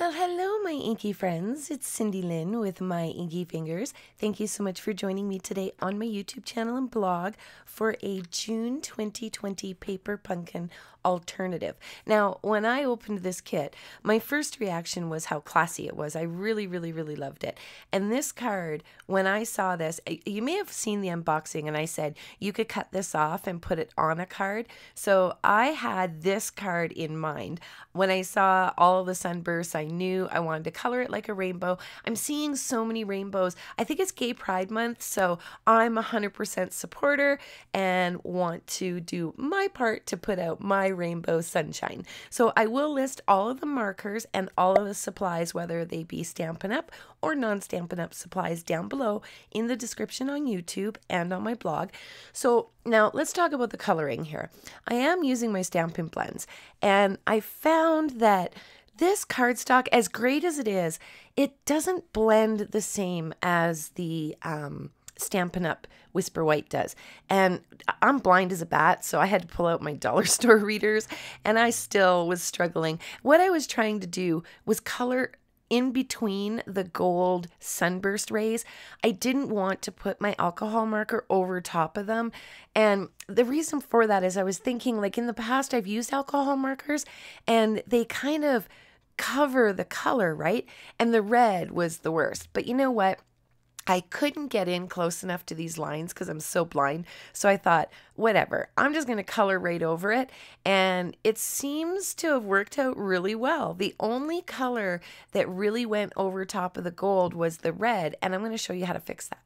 Well, hello, my inky friends. It's Cindy Lynn with My Inky Fingers. Thank you so much for joining me today on my YouTube channel and blog for a June 2020 paper pumpkin alternative. Now, when I opened this kit, my first reaction was how classy it was. I really, really, really loved it. And this card, when I saw this, you may have seen the unboxing, and I said you could cut this off and put it on a card. So I had this card in mind. When I saw all the sunbursts, I knew I wanted to color it like a rainbow. I'm seeing so many rainbows. I think it's Gay Pride Month, so I'm 100% supporter and want to do my part to put out my Rainbow Sunshine. So I will list all of the markers and all of the supplies, whether they be Stampin' Up or non Stampin' Up supplies, down below in the description on YouTube and on my blog. So now let's talk about the coloring here. I am using my Stampin' Blends, and I found that this cardstock, as great as it is, it doesn't blend the same as the um, Stampin' Up Whisper White does. And I'm blind as a bat, so I had to pull out my dollar store readers, and I still was struggling. What I was trying to do was color in between the gold sunburst rays. I didn't want to put my alcohol marker over top of them. And the reason for that is I was thinking, like in the past, I've used alcohol markers and they kind of cover the color, right? And the red was the worst. But you know what? I couldn't get in close enough to these lines because I'm so blind. So I thought, whatever, I'm just going to color right over it. And it seems to have worked out really well. The only color that really went over top of the gold was the red. And I'm going to show you how to fix that.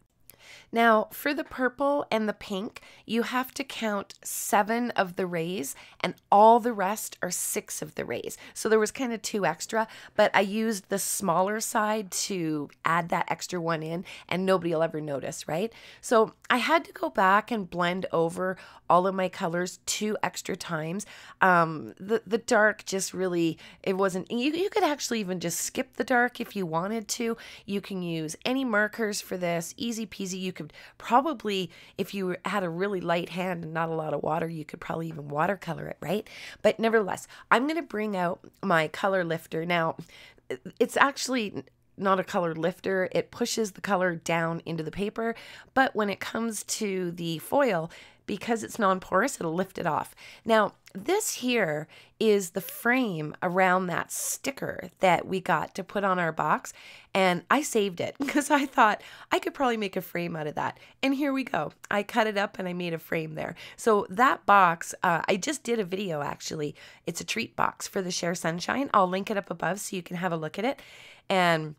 Now, for the purple and the pink, you have to count seven of the rays, and all the rest are six of the rays. So there was kind of two extra, but I used the smaller side to add that extra one in, and nobody will ever notice, right? So I had to go back and blend over all of my colors two extra times. Um, the, the dark just really, it wasn't, you, you could actually even just skip the dark if you wanted to. You can use any markers for this, easy peasy. You could probably, if you had a really light hand and not a lot of water, you could probably even watercolor it, right? But nevertheless, I'm going to bring out my color lifter. Now, it's actually not a color lifter. It pushes the color down into the paper. But when it comes to the foil, because it's non porous, it'll lift it off. Now, this here is the frame around that sticker that we got to put on our box. And I saved it because I thought I could probably make a frame out of that. And here we go. I cut it up and I made a frame there. So that box, uh, I just did a video actually. It's a treat box for the Share Sunshine. I'll link it up above so you can have a look at it. And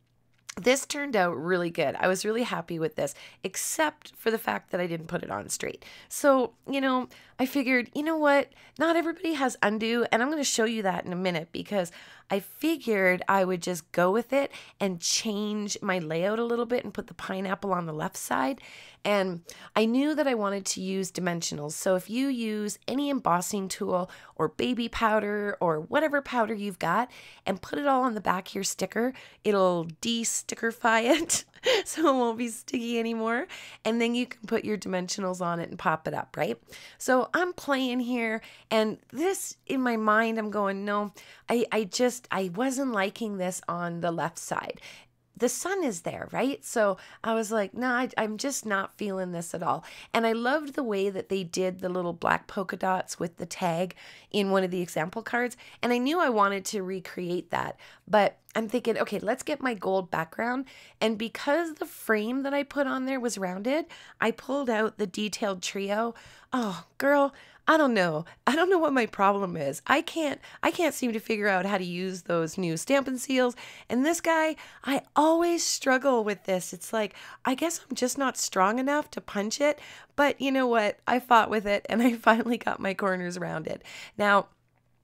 this turned out really good. I was really happy with this, except for the fact that I didn't put it on straight. So, you know, I figured, you know what? Not everybody has undo, and I'm going to show you that in a minute because I figured I would just go with it and change my layout a little bit and put the pineapple on the left side. And I knew that I wanted to use dimensionals. So if you use any embossing tool or baby powder or whatever powder you've got and put it all on the back here sticker, it'll de-stickerify it. so it won't be sticky anymore. And then you can put your dimensionals on it and pop it up, right? So I'm playing here and this in my mind, I'm going, no, I, I just, I wasn't liking this on the left side the sun is there, right? So I was like, no, nah, I, am just not feeling this at all. And I loved the way that they did the little black polka dots with the tag in one of the example cards. And I knew I wanted to recreate that, but I'm thinking, okay, let's get my gold background. And because the frame that I put on there was rounded, I pulled out the detailed trio. Oh, girl, I don't know. I don't know what my problem is. I can't I can't seem to figure out how to use those new stamping seals. And this guy, I always struggle with this. It's like I guess I'm just not strong enough to punch it, but you know what? I fought with it and I finally got my corners rounded. Now,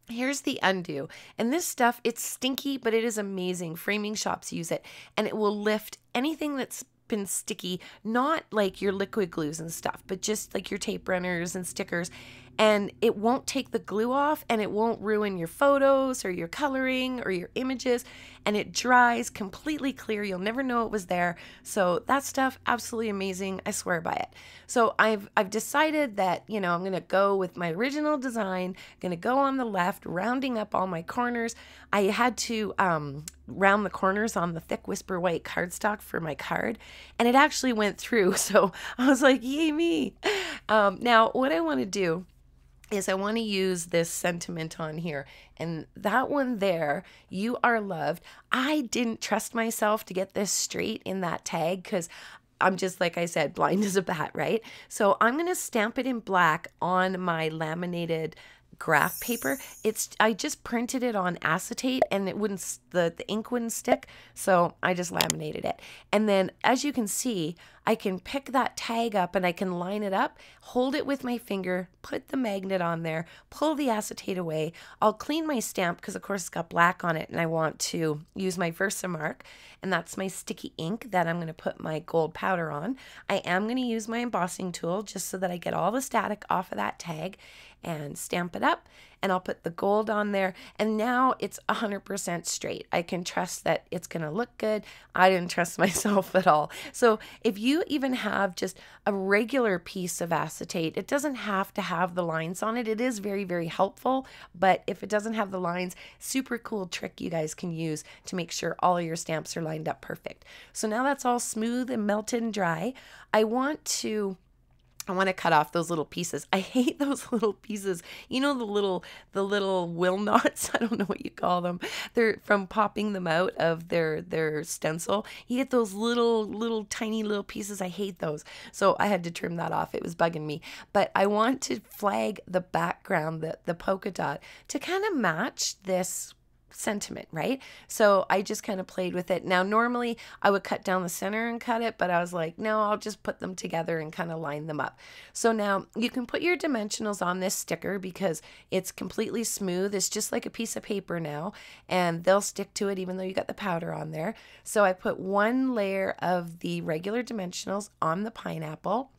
Here's the undo. And this stuff, it's stinky, but it is amazing. Framing shops use it, and it will lift anything that's been sticky, not like your liquid glues and stuff, but just like your tape runners and stickers and it won't take the glue off and it won't ruin your photos or your coloring or your images and it dries completely clear. You'll never know it was there. So that stuff absolutely amazing. I swear by it. So I've I've decided that, you know, I'm going to go with my original design, going to go on the left, rounding up all my corners. I had to um round the corners on the thick whisper white cardstock for my card and it actually went through so i was like yay me um, now what i want to do is I want to use this sentiment on here. And that one there, you are loved. I didn't trust myself to get this straight in that tag because I'm just, like I said, blind as a bat, right? So I'm going to stamp it in black on my laminated graph paper. It's I just printed it on acetate and it wouldn't the, the ink wouldn't stick, so I just laminated it. And then as you can see, I can pick that tag up and I can line it up, hold it with my finger, put the magnet on there, pull the acetate away. I'll clean my stamp because, of course, it's got black on it, and I want to use my Versamark, and that's my sticky ink that I'm going to put my gold powder on. I am going to use my embossing tool just so that I get all the static off of that tag and stamp it up and I'll put the gold on there. And now it's 100% straight. I can trust that it's going to look good. I didn't trust myself at all. So if you even have just a regular piece of acetate, it doesn't have to have the lines on it. It is very, very helpful. But if it doesn't have the lines, super cool trick you guys can use to make sure all your stamps are lined up perfect. So now that's all smooth and melted and dry. I want to I want to cut off those little pieces. I hate those little pieces. You know the little the little will knots. I don't know what you call them. They're from popping them out of their their stencil. You get those little little tiny little pieces. I hate those. So I had to trim that off. It was bugging me. But I want to flag the background, the the polka dot, to kind of match this sentiment, right? So I just kind of played with it. Now, normally I would cut down the center and cut it, but I was like, no, I'll just put them together and kind of line them up. So now you can put your dimensionals on this sticker because it's completely smooth. It's just like a piece of paper now, and they'll stick to it even though you got the powder on there. So I put one layer of the regular dimensionals on the pineapple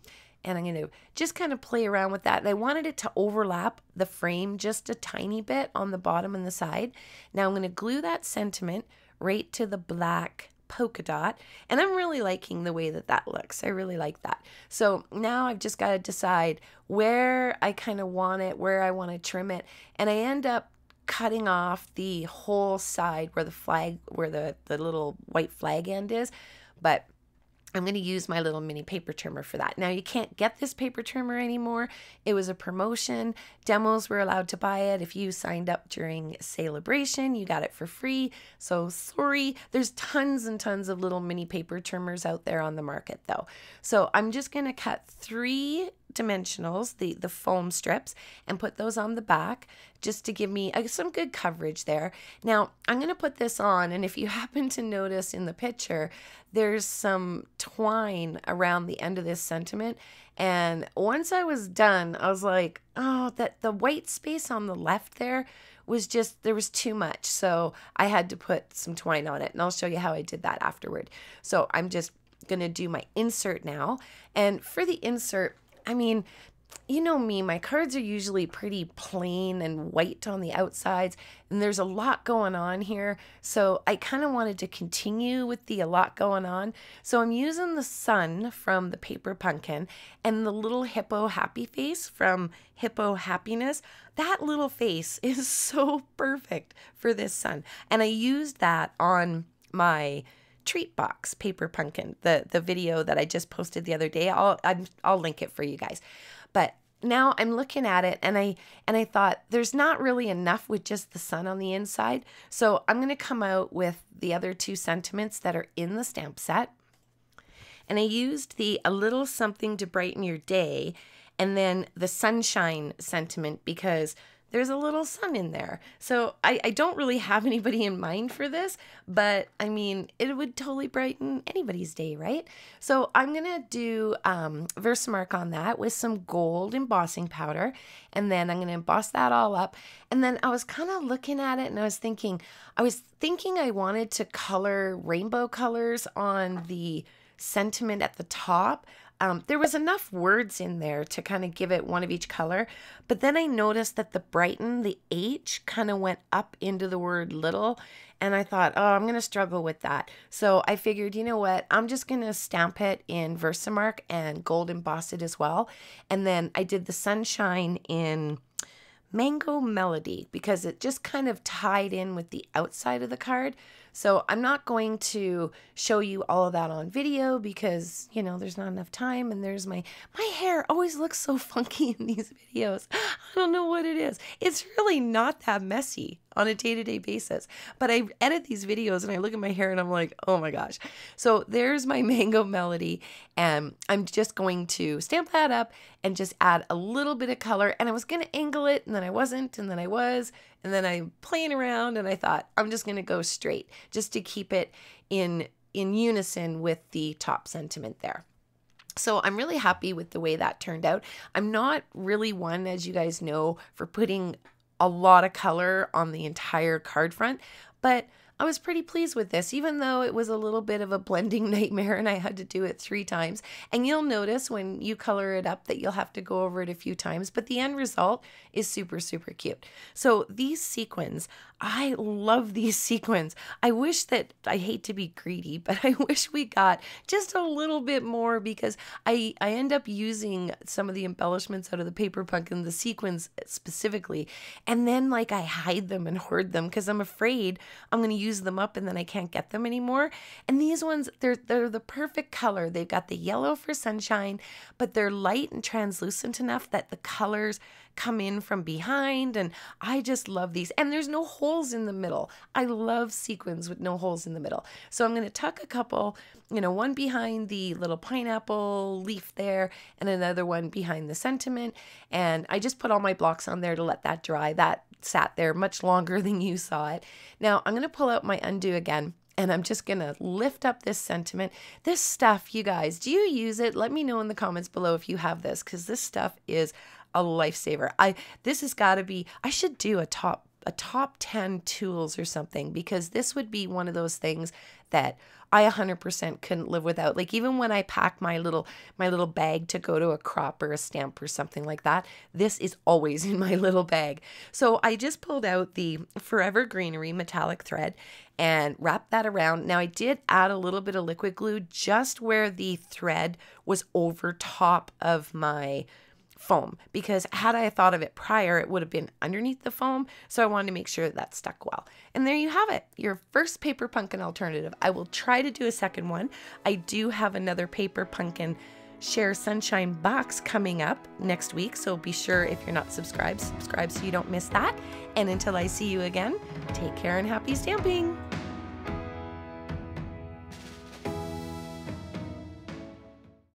and I'm going to just kind of play around with that. And I wanted it to overlap the frame just a tiny bit on the bottom and the side. Now I'm going to glue that sentiment right to the black polka dot and I'm really liking the way that that looks. I really like that. So now I've just got to decide where I kind of want it, where I want to trim it. And I end up cutting off the whole side where the flag, where the, the little white flag end is. But I'm going to use my little mini paper trimmer for that. Now, you can't get this paper trimmer anymore. It was a promotion. Demos were allowed to buy it. If you signed up during Celebration, you got it for free. So, sorry. There's tons and tons of little mini paper trimmers out there on the market, though. So, I'm just going to cut three dimensionals, the, the foam strips, and put those on the back just to give me uh, some good coverage there. Now, I'm going to put this on, and if you happen to notice in the picture, there's some twine around the end of this sentiment. And once I was done, I was like, oh, that the white space on the left there was just there was too much so i had to put some twine on it and i'll show you how i did that afterward so i'm just going to do my insert now and for the insert I mean, you know me, my cards are usually pretty plain and white on the outsides, and there's a lot going on here. So I kind of wanted to continue with the a lot going on. So I'm using the sun from the paper pumpkin and the little hippo happy face from Hippo Happiness. That little face is so perfect for this sun. And I used that on my treat box paper pumpkin, the the video that I just posted the other day. I'll I'm, I'll link it for you guys. But now I'm looking at it and I and I thought there's not really enough with just the sun on the inside. So I'm going to come out with the other two sentiments that are in the stamp set. And I used the a little something to brighten your day and then the sunshine sentiment because there's a little sun in there. So I, I don't really have anybody in mind for this, but I mean, it would totally brighten anybody's day, right? So I'm going to do um, Versamark on that with some gold embossing powder, and then I'm going to emboss that all up. And then I was kind of looking at it and I was thinking, I was thinking I wanted to color rainbow colors on the sentiment at the top, um, there was enough words in there to kind of give it one of each color, but then I noticed that the Brighton, the H kind of went up into the word little, and I thought, oh, I'm going to struggle with that. So I figured, you know what? I'm just going to stamp it in Versamark and gold emboss it as well. And then I did the sunshine in Mango Melody because it just kind of tied in with the outside of the card. So I'm not going to show you all of that on video because, you know, there's not enough time and there's my, my hair always looks so funky in these videos. I don't know what it is. It's really not that messy on a day to day basis. But I edit these videos and I look at my hair and I'm like, oh my gosh. So there's my mango melody. And I'm just going to stamp that up and just add a little bit of color. And I was going to angle it and then I wasn't and then I was. And then I'm playing around and I thought, I'm just going to go straight just to keep it in in unison with the top sentiment there. So I'm really happy with the way that turned out. I'm not really one, as you guys know, for putting a lot of color on the entire card front, but I was pretty pleased with this, even though it was a little bit of a blending nightmare and I had to do it three times. And you'll notice when you color it up that you'll have to go over it a few times, but the end result is super, super cute. So these sequins, I love these sequins. I wish that I hate to be greedy, but I wish we got just a little bit more because I I end up using some of the embellishments out of the paper pumpkin, the sequins specifically, and then like I hide them and hoard them because I'm afraid I'm gonna use them up and then I can't get them anymore. And these ones, they're they're the perfect color. They've got the yellow for sunshine, but they're light and translucent enough that the colors come in from behind. And I just love these. And there's no holes in the middle. I love sequins with no holes in the middle. So I'm going to tuck a couple, you know, one behind the little pineapple leaf there and another one behind the sentiment. And I just put all my blocks on there to let that dry. That sat there much longer than you saw it. Now I'm going to pull out my undo again and I'm just going to lift up this sentiment. This stuff, you guys, do you use it? Let me know in the comments below if you have this because this stuff is a lifesaver. I this has got to be I should do a top a top 10 tools or something because this would be one of those things that I 100% couldn't live without. Like even when I pack my little my little bag to go to a crop or a stamp or something like that, this is always in my little bag. So I just pulled out the Forever Greenery metallic thread and wrapped that around. Now I did add a little bit of liquid glue just where the thread was over top of my foam because had I thought of it prior, it would have been underneath the foam. So I wanted to make sure that, that stuck well. And there you have it, your first paper pumpkin alternative. I will try to do a second one. I do have another paper pumpkin Share Sunshine box coming up next week. So be sure if you're not subscribed, subscribe so you don't miss that. And until I see you again, take care and happy stamping.